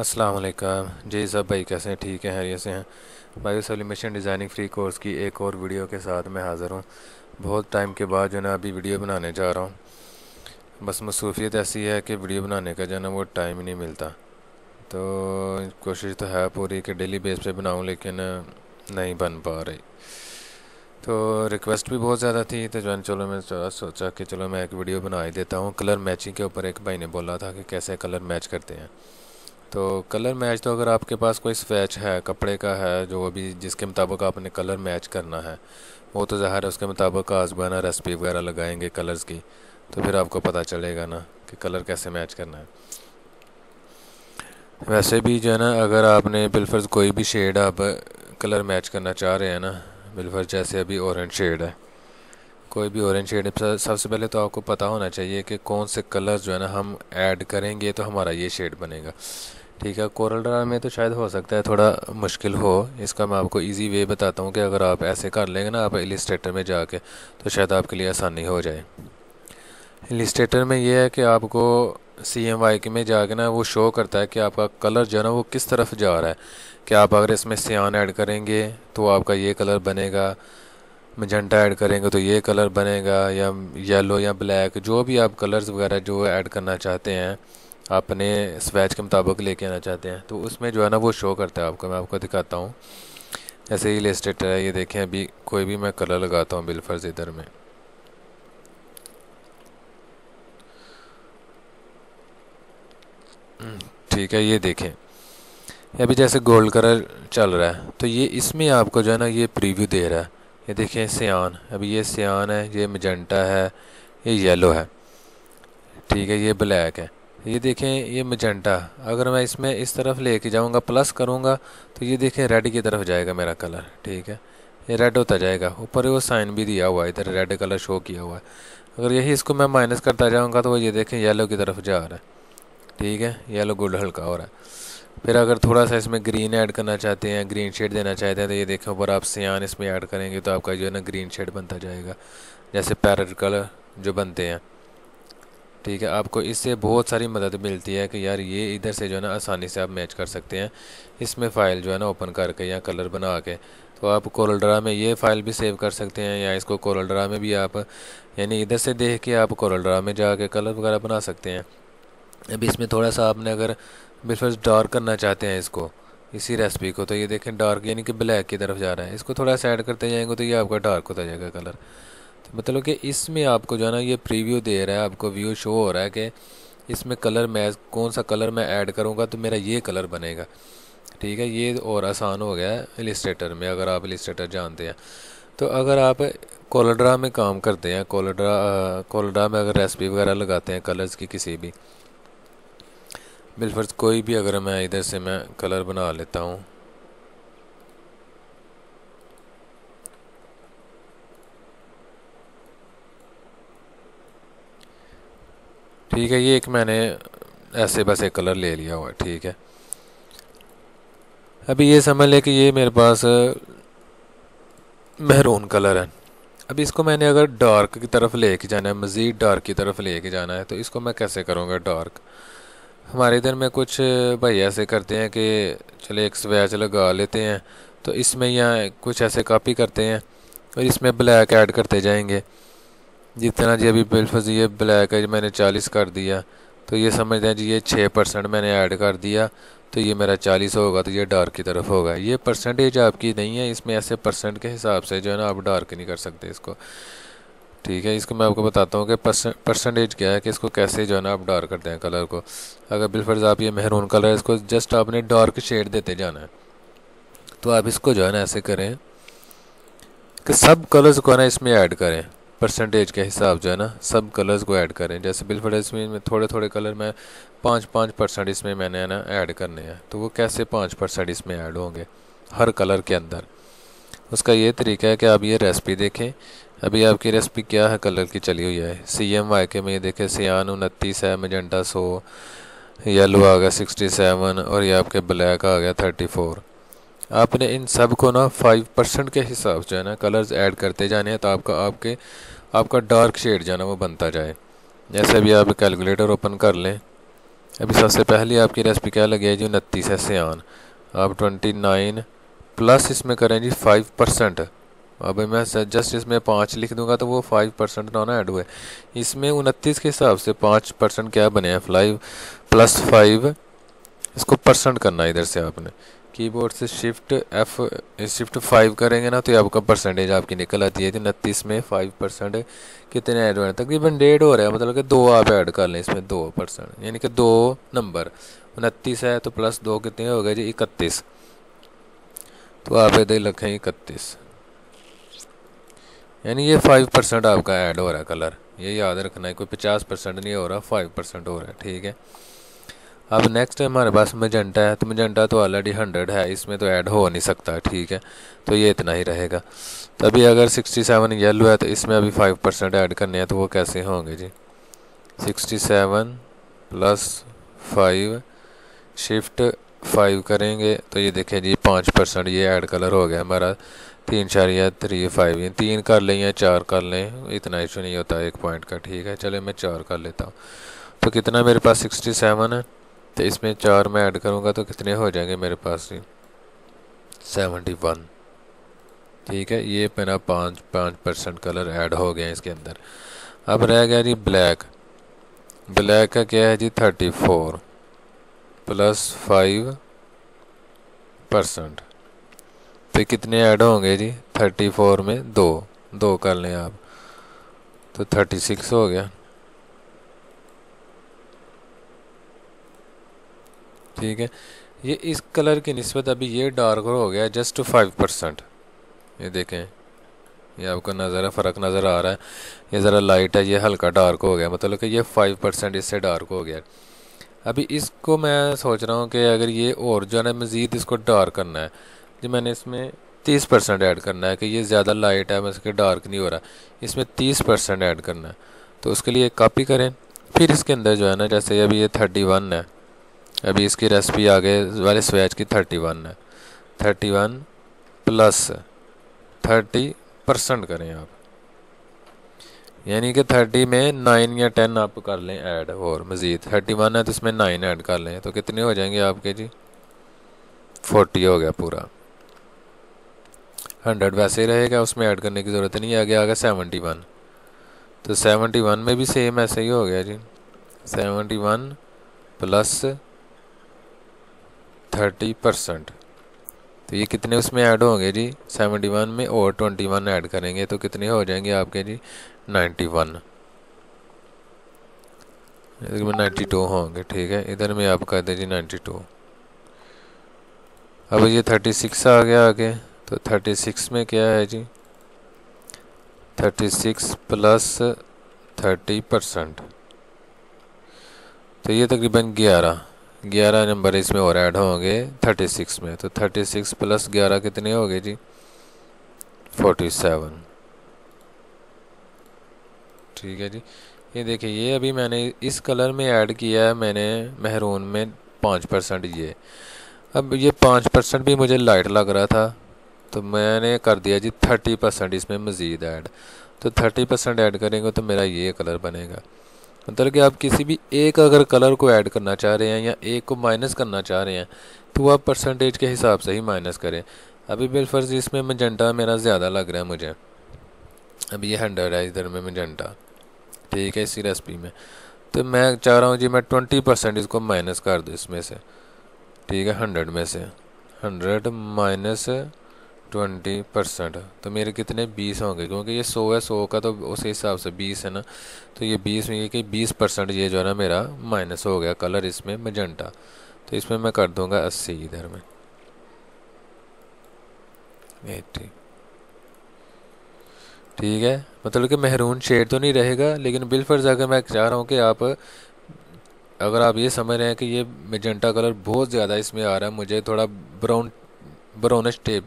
अस्सलाम वालेकुम जी सब भाई कैसे हैं ठीक हैं हैरियत से हैं bio sublimation designing free course की एक और वीडियो के साथ मैं हाज़िर हूँ बहुत टाइम के बाद जो है ना अभी वीडियो बनाने जा रहा हूँ बस मसूफियत ऐसी है कि वीडियो बनाने का जो है ना वो टाइम ही नहीं मिलता तो कोशिश तो है पूरी कि डेली बेस पर बनाऊँ लेकिन नहीं बन पा रही तो रिक्वेस्ट भी बहुत ज़्यादा थी तो जो चलो मैं सोचा कि चलो मैं एक वीडियो बना ही देता हूँ कलर मैचिंग के ऊपर एक भाई ने बोला था कि कैसे कलर मैच करते हैं तो कलर मैच तो अगर आपके पास कोई स्वेच है कपड़े का है जो अभी जिसके मुताबिक आपने कलर मैच करना है वो तो ज़ाहिर है उसके मुताबिक आजबाना रेसिपी वगैरह लगाएंगे कलर्स की तो फिर आपको पता चलेगा ना कि कलर कैसे मैच करना है वैसे भी जो है ना अगर आपने बिलफर्ज कोई भी शेड आप कलर मैच करना चाह रहे हैं ना बिलफर्ज जैसे अभी ऑरेंज शेड है कोई भी ऑरेंज शेड सबसे पहले तो आपको पता होना चाहिए कि कौन से कलर जो है ना हम ऐड करेंगे तो हमारा ये शेड बनेगा ठीक है कोरल ड्रा में तो शायद हो सकता है थोड़ा मुश्किल हो इसका मैं आपको इजी वे बताता हूँ कि अगर आप ऐसे कर लेंगे ना आप एलिस्ट्रेटर में जाके तो शायद आपके लिए आसानी हो जाए इलिस्ट्रेटर में यह है कि आपको सी एम वाई के में जाके ना वो शो करता है कि आपका कलर जो है ना वो किस तरफ जा रहा है कि आप अगर इसमें सियान ऐड करेंगे तो आपका ये कलर बनेगा मजेंटा ऐड करेंगे तो ये कलर बनेगा या येलो या ब्लैक जो भी आप कलर्स वगैरह जो ऐड करना चाहते हैं अपने स्वैच के मुताबिक लेके आना चाहते हैं तो उसमें जो है ना वो शो करता है आपको मैं आपको दिखाता हूँ ऐसे ही लिस्टेड है ये देखें अभी कोई भी मैं कलर लगाता हूँ बिलफर्ज इधर में हम्म, ठीक है ये देखें अभी जैसे गोल्ड कलर चल रहा है तो ये इसमें आपको जो है ना ये प्रीव्यू दे रहा है ये देखें सियान अभी ये सियान है ये मजेंटा है ये येलो है ठीक है ये ब्लैक है ये देखें ये मजेंटा अगर मैं इसमें इस तरफ ले कर जाऊँगा प्लस करूँगा तो ये देखें रेड की तरफ जाएगा मेरा कलर ठीक है ये रेड होता जाएगा ऊपर वो साइन भी दिया हुआ है इधर रेड कलर शो किया हुआ है अगर यही इसको मैं माइनस करता जाऊँगा तो वो ये देखें येलो की तरफ जा रहा है ठीक है येलो गोल्ड हल्का हो रहा है फिर अगर थोड़ा सा इसमें ग्रीन ऐड करना चाहते हैं ग्रीन शेड देना चाहते हैं तो ये देखें ऊपर आप सियान इसमें ऐड करेंगे तो आपका जो है ना ग्रीन शेड बनता जाएगा जैसे पैर कलर जो बनते हैं ठीक है आपको इससे बहुत सारी मदद मिलती है कि यार ये इधर से जो है ना आसानी से आप मैच कर सकते हैं इसमें फ़ाइल जो है ना ओपन करके या कलर बना के तो आप कोरलड्रा में ये फ़ाइल भी सेव कर सकते हैं या इसको कोरलड्रा में भी आप यानी इधर से देख के आप कोरलड्रा में जा कलर वगैरह बना सकते हैं अभी इसमें थोड़ा सा आपने अगर बिल्कुल डार्क करना चाहते हैं इसको इसी रेसिपी को तो ये देखें डार्क यानी कि ब्लैक की तरफ जा रहा है इसको थोड़ा ऐड करते जाएंगे तो ये आपका डार्क होता जाएगा कलर तो मतलब कि इसमें आपको जो है ना ये प्रीव्यू दे रहा है आपको व्यू शो हो रहा है कि इसमें कलर मैं कौन सा कलर मैं ऐड करूँगा तो मेरा ये कलर बनेगा ठीक है ये और आसान हो गया है एलिस्ट्रेटर में अगर आप एलिस्ट्रेटर जानते हैं तो अगर आप कोलड्रा में काम करते हैं कोलड्रा कोलड्रा में अगर रेसिपी वगैरह लगाते हैं कलर्स की किसी भी बिलफर्ज कोई भी अगर मैं इधर से मैं कलर बना लेता हूँ ठीक है ये एक मैंने ऐसे बस एक कलर ले लिया हुआ ठीक है अभी ये समझ लें कि ये मेरे पास महरून कलर है अभी इसको मैंने अगर डार्क की तरफ ले के जाना है मज़ीद डार्क की तरफ ले के जाना है तो इसको मैं कैसे करूँगा डार्क हमारे इधर में कुछ भाई ऐसे करते हैं कि चले एक स्वैच लगा लेते हैं तो इसमें यहाँ कुछ ऐसे कापी करते हैं और इसमें ब्लैक ऐड करते जाएंगे जितना जी अभी बिल्फज ये ब्लैक है मैंने चालीस कर दिया तो ये समझते हैं जी ये छः परसेंट मैंने ऐड कर दिया तो ये मेरा चालीस होगा तो ये डार्क की तरफ होगा ये परसेंटेज आपकी नहीं है इसमें ऐसे परसेंट के हिसाब से जो है ना आप डार्क नहीं कर सकते इसको ठीक है इसको मैं आपको बताता हूँ कि परसेंटेज क्या है कि इसको कैसे जो है ना आप डार्क करते हैं कलर को अगर बिलफर्ज आप ये मेहरून कलर है इसको जस्ट आपने डार्क शेड देते जाना है तो आप इसको जो है ना ऐसे करें कि सब कलर्स को ना इसमें ऐड करें परसेंटेज के हिसाब जो है ना सब कलर्स को ऐड करें जैसे बिलफर्ज इसमें थोड़े थोड़े कलर में पाँच पाँच परसेंट इसमें मैंने है ना ऐड करने हैं तो वो कैसे पाँच परसेंट इसमें ऐड होंगे हर कलर के अंदर उसका ये तरीका है कि आप ये रेसिपी देखें अभी आपकी रेसिपी क्या है कलर की चली हुई है सी एम वाई के में ये देखें सियान उनतीस है मजेंटा सो येलो आ गया सिक्सटी सेवन और ये आपके ब्लैक आ गया थर्टी फोर आपने इन सब को ना फाइव परसेंट के हिसाब से है ना कलर्स ऐड करते जाने हैं तो आपका आपके आपका डार्क शेड जो है ना वो बनता जाए जैसे अभी आप कैलकुलेटर ओपन कर लें अभी सबसे पहली आपकी रेसिपी क्या लगी है जी उनतीस है सियान आप ट्वेंटी नाइन प्लस इसमें करें जी फाइव परसेंट अब मैं जस्ट इसमें पाँच लिख दूंगा तो वो फाइव परसेंट ना ऐड हुए इसमें उनतीस के हिसाब से पाँच परसेंट क्या बने हैं फाइव प्लस फाइव इसको परसेंट करना इधर से आपने कीबोर्ड से शिफ्ट एफ शिफ्ट फाइव करेंगे ना तो आपका परसेंटेज आपकी निकल आती है उनतीस में फाइव परसेंट कितने ऐड हैं तकरीबन डेढ़ हो रहा है मतलब कि दो आप ऐड कर लें इसमें दो परसेंट यानी कि दो नंबर उनतीस है तो प्लस दो कितने हो गए जी इकतीस तो आप इधर लिखें इकतीस यानी ये फाइव परसेंट आपका ऐड हो रहा है कलर ये याद रखना है कोई पचास परसेंट नहीं हो रहा फाइव परसेंट हो रहा है ठीक है अब नेक्स्ट हमारे पास मजेंटा है तो मजेंटा तो ऑलरेडी हंड्रेड है इसमें तो ऐड हो नहीं सकता ठीक है तो ये इतना ही रहेगा तभी अगर सिक्सटी सेवन येलो है तो इसमें अभी फाइव परसेंट ऐड करने हैं तो वो कैसे होंगे जी sixty seven plus five shift five करेंगे तो ये देखें जी पाँच परसेंट ये ऐड कलर हो गया हमारा तीन या थ्री फाइव ये तीन कर लें या चार कर लें इतना इशू नहीं होता एक पॉइंट का ठीक है चले मैं चार कर लेता हूँ तो कितना मेरे पास सिक्सटी सेवन है तो इसमें चार मैं ऐड करूँगा तो कितने हो जाएंगे मेरे पास जी सेवेंटी वन ठीक है ये मेरा पाँच पाँच परसेंट कलर ऐड हो गया इसके अंदर अब रह गया जी ब्लैक ब्लैक का क्या है जी thirty four plus five percent तो कितने ऐड होंगे जी थर्टी फोर में दो दो कर लें आप तो थर्टी सिक्स हो गया ठीक है ये इस कलर की नस्बत अभी ये डार्क हो गया जस्ट फाइव परसेंट ये देखें ये आपको नज़र है फ़र्क नज़र आ रहा है ये ज़रा लाइट है ये हल्का डार्क हो गया मतलब कि ये फाइव परसेंट इससे डार्क हो गया अभी इसको मैं सोच रहा हूँ कि अगर ये और जो है मज़ीद इसको डार्क करना है जो मैंने इसमें तीस परसेंट ऐड करना है कि ये ज़्यादा लाइट है मैं इसके डार्क नहीं हो रहा इसमें तीस परसेंट ऐड करना है तो उसके लिए कापी करें फिर इसके अंदर जो है ना जैसे अभी ये थर्टी वन है अभी इसकी रेसिपी आगे वाले स्वेच की थर्टी वन है thirty one plus thirty percent करें आप यानी कि थर्टी में नाइन या टेन आप कर लें ऐड और मज़ीद थर्टी वन है तो इसमें नाइन ऐड कर लें तो कितने हो जाएंगे आपके जी फोर्टी हो गया पूरा हंड्रेड वैसे ही रहेगा उसमें ऐड करने की ज़रूरत नहीं आगे आ गया सेवेंटी वन तो सेवेंटी वन में भी सेम ऐसे ही हो गया जी seventy one plus thirty percent तो ये कितने उसमें ऐड होंगे जी सेवेंटी वन में और ट्वेंटी वन ऐड करेंगे तो कितने हो जाएंगे आपके जी नाइन्टी वन इधर नाइन्टी टू होंगे ठीक है इधर में आप कह दें जी नाइन्टी टू अब ये थर्टी सिक्स आ गया आगे तो थर्टी सिक्स में क्या है जी thirty six plus thirty percent तो ये तकरीबन ग्यारह ग्यारह नंबर इसमें और ऐड होंगे थर्टी सिक्स में तो थर्टी सिक्स प्लस ग्यारह कितने हो गए जी फोर्टी सेवन ठीक है जी ये देखिए ये अभी मैंने इस कलर में ऐड किया है मैंने महरून में पाँच परसेंट ये अब ये पाँच परसेंट भी मुझे लाइट लग रहा था तो मैंने कर दिया जी थर्टी परसेंट इसमें मज़ीद ऐड तो थर्टी परसेंट ऐड करेंगे तो मेरा ये कलर बनेगा मतलब कि आप किसी भी एक अगर कलर को ऐड करना चाह रहे हैं या एक को माइनस करना चाह रहे हैं तो आप परसेंटेज के हिसाब से ही माइनस करें अभी बिलफर्ज इसमें मजेंटा मेरा ज़्यादा लग रहा है मुझे अभी ये हंड्रेड है इधर में मजेंटा ठीक है इसी रेसिपी में तो मैं चाह रहा हूँ जी मैं ट्वेंटी परसेंट इसको माइनस कर दूँ इसमें से ठीक है हंड्रेड में से हंड्रेड माइनस ट्वेंटी परसेंट तो मेरे कितने बीस होंगे क्योंकि ये सौ है सौ का तो उस हिसाब से बीस है ना तो ये बीस में ये कि बीस परसेंट ये जो है ना मेरा माइनस हो गया कलर इसमें मजंटा तो इसमें मैं कर दूंगा अस्सी इधर में एट्टी ठीक है मतलब कि महरून शेड तो नहीं रहेगा लेकिन बिलफर्ज अगर मैं चाह रहा हूँ कि आप अगर आप ये समझ रहे हैं कि ये मेजेंटा कलर बहुत ज़्यादा इसमें आ रहा है मुझे थोड़ा brown brownish tape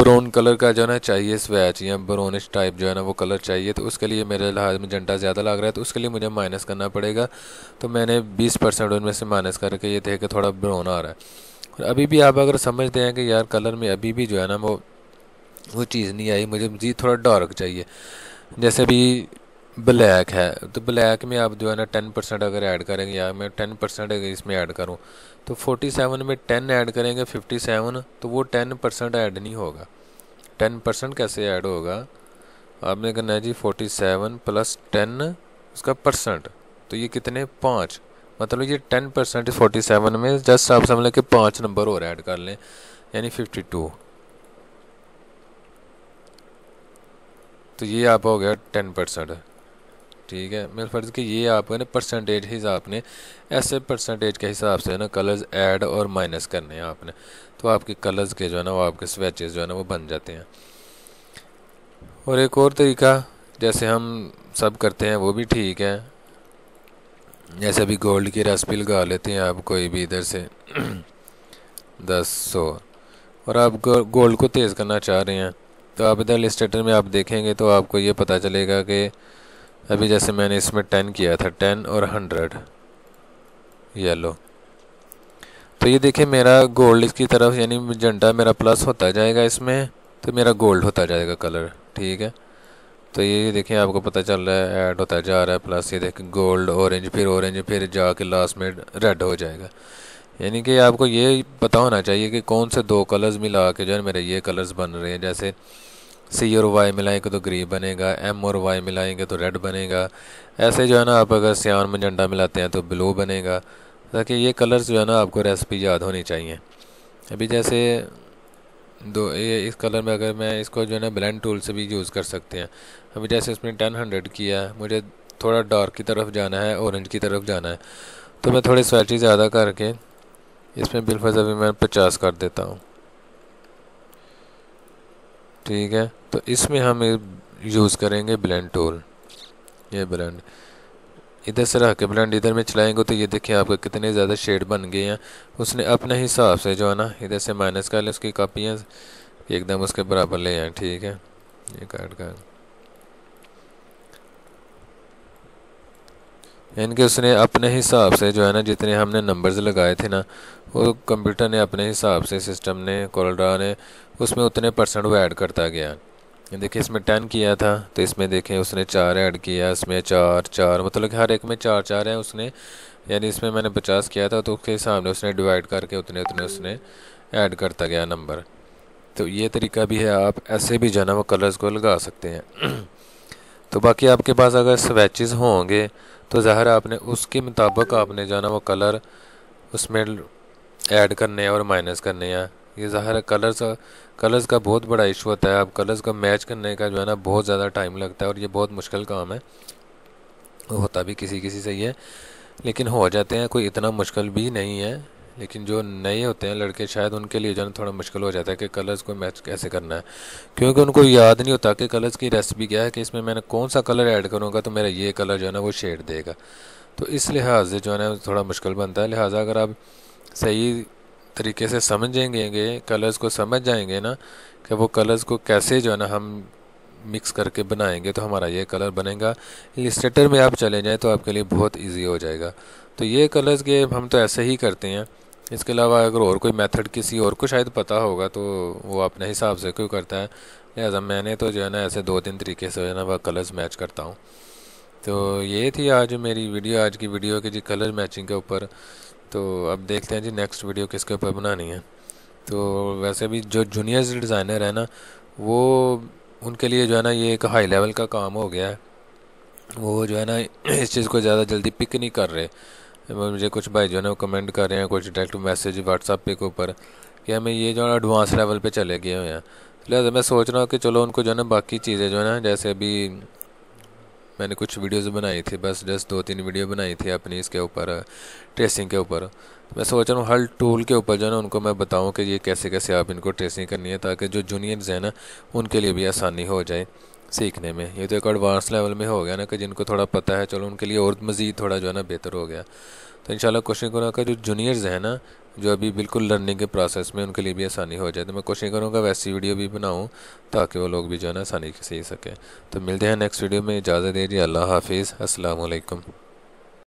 brown colour का जो है ना चाहिए स्वैच या ब्राउनिश टाइप जो है ना वो कलर चाहिए तो उसके लिए मेरे लिहाज में जंटा ज़्यादा लग रहा है तो उसके लिए मुझे माइनस करना पड़ेगा तो मैंने 20 परसेंट उनमें से माइनस करके ये देखे थोड़ा ब्राउन आ रहा है और अभी भी आप अगर समझते हैं कि यार कलर में अभी भी जो है ना वो वो चीज़ नहीं आई मुझे जी थोड़ा डार्क चाहिए जैसे भी ब्लैक है तो ब्लैक में आप जो है ना टेन परसेंट अगर ऐड करेंगे या मैं टेन परसेंट अगर इसमें ऐड करूँ तो फोर्टी सेवन में टेन ऐड करेंगे फिफ्टी सेवन तो वो टेन परसेंट ऐड नहीं होगा टेन परसेंट कैसे ऐड होगा आपने करना है जी फोर्टी सेवन प्लस टेन उसका परसेंट तो ये कितने पाँच मतलब ये टेन परसेंट फोर्टी सेवन में जस्ट आप समझ लें कि पाँच नंबर और ऐड कर लें यानी फिफ्टी टू तो ये आपका हो गया टेन परसेंट ठीक है मेरे फर्ज कि ये आपको ना परसेंटेज हिसाब ने ऐसे परसेंटेज के हिसाब से ना कलर्स ऐड और माइनस करने हैं आपने तो आपके कलर्स के जो है ना वो आपके स्वेचेज़ जो है ना वो बन जाते हैं और एक और तरीका जैसे हम सब करते हैं वो भी ठीक है जैसे अभी गोल्ड की रेसिपी लगा लेते हैं आप कोई भी इधर से दस सौ और आप गोल्ड को तेज़ करना चाह रहे हैं तो आवेदन लिस्टेटर में आप देखेंगे तो आपको ये पता चलेगा कि अभी जैसे मैंने इसमें टेन किया था टेन और हंड्रेड येलो तो ये देखिए मेरा गोल्ड इसकी तरफ यानी जंटा मेरा प्लस होता जाएगा इसमें तो मेरा गोल्ड होता जाएगा कलर ठीक है तो ये देखिए आपको पता चल रहा है ऐड होता जा रहा है प्लस ये देखिए गोल्ड ऑरेंज फिर ऑरेंज फिर जाके लास्ट में रेड हो जाएगा यानी कि आपको ये पता होना चाहिए कि कौन से दो कलर्स मिला के जो है मेरे ये कलर्स बन रहे हैं जैसे सी और वाई मिलाएंगे तो ग्रीन बनेगा एम और वाई मिलाएंगे तो रेड बनेगा ऐसे जो है ना आप अगर सियान में झंडा मिलाते हैं तो ब्लू बनेगा ताकि ये कलर्स जो है ना आपको रेसिपी याद होनी चाहिए अभी जैसे दो ये इस कलर में अगर मैं इसको जो है ना ब्लेंड टूल से भी यूज़ कर सकते हैं अभी जैसे इसमें टेन हंड्रेड किया है मुझे थोड़ा डार्क की तरफ जाना है औरेंज की तरफ जाना है तो मैं थोड़ी स्वेटी ज़्यादा करके इसमें बिलफज अभी मैं पचास कर देता हूँ ठीक है तो इसमें हम यूज़ करेंगे ब्लेंड टूल ये ब्लेंड इधर से रख के ब्लेंड इधर में चलाएंगे तो ये देखिए आपका कितने ज़्यादा शेड बन गए हैं उसने अपने हिसाब से जो है ना इधर से माइनस कर लें उसकी कापियाँ एकदम उसके बराबर ले आए ठीक है ये काट कर इनके उसने अपने हिसाब से जो है ना जितने हमने नंबर्स लगाए थे ना वो कंप्यूटर ने अपने हिसाब से सिस्टम ने कोलड्रा ने उसमें उतने परसेंट वो ऐड करता गया देखिए इसमें टेन किया था तो इसमें देखें उसने चार ऐड किया इसमें चार चार मतलब हर एक में चार चार हैं उसने यानी इसमें मैंने पचास किया था तो उसके सामने उसने डिवाइड करके उतने उतने उसने ऐड करता गया नंबर तो ये तरीका भी है आप ऐसे भी जो है ना वो कलर्स को लगा सकते हैं तो बाकी आपके पास अगर स्वेचेज़ होंगे तो ज़ाहिर आपने उसके मुताबिक आपने जो है ना वो कलर उसमें ऐड करने हैं और माइनस करने हैं ये ज़ाहिर है कलर्स कलर्स का बहुत बड़ा इशू होता है अब कलर्स का मैच करने का जो है ना बहुत ज़्यादा टाइम लगता है और ये बहुत मुश्किल काम है होता भी किसी किसी से ही है लेकिन हो जाते हैं कोई इतना मुश्किल भी नहीं है लेकिन जो नए होते हैं लड़के शायद उनके लिए जो है थोड़ा मुश्किल हो जाता है कि कलर्स को मैच कैसे करना है क्योंकि उनको याद नहीं होता कि कलर्स की रेसिपी क्या है कि इसमें मैंने कौन सा कलर ऐड करूँगा तो मेरा ये कलर जो है ना वो शेड देगा तो इस लिहाज से जो है ना थोड़ा मुश्किल बनता है लिहाजा अगर आप सही तरीके से समझेंगे कलर्स को समझ जाएंगे ना कि वो कलर्स को कैसे जो है ना हम मिक्स करके बनाएंगे तो हमारा ये कलर बनेगा इलिस्ट्रेटर में आप चले जाएँ तो आपके लिए बहुत ईजी हो जाएगा तो ये कलर्स के हम तो ऐसे ही करते हैं इसके अलावा अगर और कोई मेथड किसी और को शायद पता होगा तो वो अपने हिसाब से क्यों करता है लिहाजा मैंने तो जो है ना ऐसे दो तीन तरीके से जो है ना वह कलर्स मैच करता हूँ तो ये थी आज मेरी वीडियो आज की वीडियो की जी कलर मैचिंग के ऊपर तो अब देखते हैं जी नेक्स्ट वीडियो किसके ऊपर बनानी है तो वैसे भी जो जूनियर डिज़ाइनर है ना वो उनके लिए जो है ना ये एक हाई लेवल का काम हो गया है वो जो है ना इस चीज़ को ज़्यादा जल्दी पिक नहीं कर रहे मुझे कुछ भाई जो है ना कमेंट कर रहे हैं कुछ डायरेक्ट मैसेज व्हाट्सअप पे के ऊपर कि हमें ये जो है एडवांस लेवल पे चले गए हुए हैं तो लिहाजा मैं सोच रहा हूँ कि चलो उनको जो है ना बाकी चीज़ें जो है ना जैसे अभी मैंने कुछ वीडियोस बनाई थी बस जस्ट दो तीन वीडियो बनाई थी अपनी इसके ऊपर ट्रेसिंग के ऊपर तो मैं सोच रहा हूँ हर टूल के ऊपर जो है ना उनको मैं बताऊँ कि ये कैसे कैसे आप इनको ट्रेसिंग करनी है ताकि जो जूनियर्स हैं ना उनके लिए भी आसानी हो जाए सीखने में ये तो एक एडवांस लेवल में हो गया ना कि जिनको थोड़ा पता है चलो उनके लिए और मज़ीद थोड़ा जो है ना बेहतर हो गया तो इन कोशिश करूँगा जो जूनियर्स हैं ना जो अभी बिल्कुल लर्निंग के प्रोसेस में उनके लिए भी आसानी हो जाए तो मैं कोशिश करूँगा वैसी वीडियो भी बनाऊँ ताकि वो लोग भी जो है ना आसानी से सीख सकें तो मिलते हैं नेक्स्ट वीडियो में इजाज़त दीजिए अल्लाह हाफिज़ असलकम